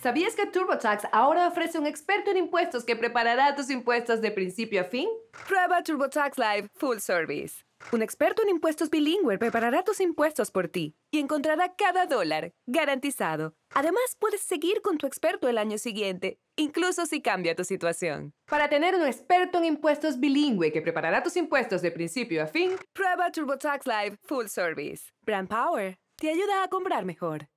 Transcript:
¿Sabías que TurboTax ahora ofrece un experto en impuestos que preparará tus impuestos de principio a fin? Prueba TurboTax Live Full Service. Un experto en impuestos bilingüe preparará tus impuestos por ti y encontrará cada dólar, garantizado. Además, puedes seguir con tu experto el año siguiente, incluso si cambia tu situación. Para tener un experto en impuestos bilingüe que preparará tus impuestos de principio a fin, prueba TurboTax Live Full Service. Brand Power te ayuda a comprar mejor.